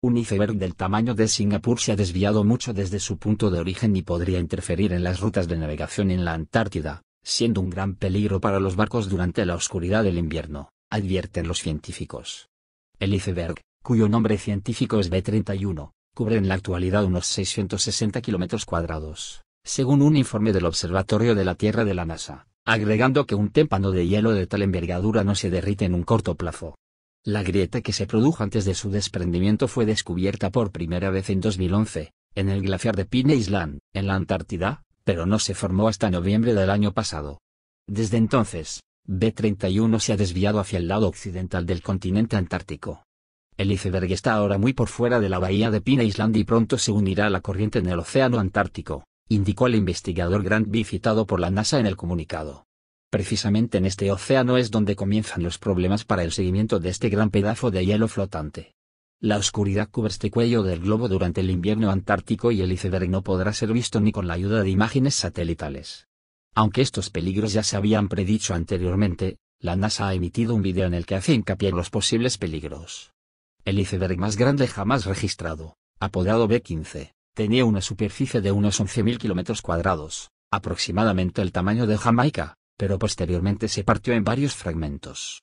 Un iceberg del tamaño de Singapur se ha desviado mucho desde su punto de origen y podría interferir en las rutas de navegación en la Antártida, siendo un gran peligro para los barcos durante la oscuridad del invierno, advierten los científicos. El iceberg, cuyo nombre científico es B31, cubre en la actualidad unos 660 kilómetros cuadrados, según un informe del Observatorio de la Tierra de la NASA, agregando que un témpano de hielo de tal envergadura no se derrite en un corto plazo, la grieta que se produjo antes de su desprendimiento fue descubierta por primera vez en 2011, en el glaciar de Pine Island, en la Antártida, pero no se formó hasta noviembre del año pasado. Desde entonces, B-31 se ha desviado hacia el lado occidental del continente antártico. El iceberg está ahora muy por fuera de la bahía de Pine Island y pronto se unirá a la corriente en el océano Antártico, indicó el investigador Grant B citado por la NASA en el comunicado. Precisamente en este océano es donde comienzan los problemas para el seguimiento de este gran pedazo de hielo flotante. La oscuridad cubre este cuello del globo durante el invierno antártico y el iceberg no podrá ser visto ni con la ayuda de imágenes satelitales. Aunque estos peligros ya se habían predicho anteriormente, la NASA ha emitido un video en el que hace hincapié en los posibles peligros. El iceberg más grande jamás registrado, apodado B-15, tenía una superficie de unos 11.000 kilómetros cuadrados, aproximadamente el tamaño de Jamaica pero posteriormente se partió en varios fragmentos.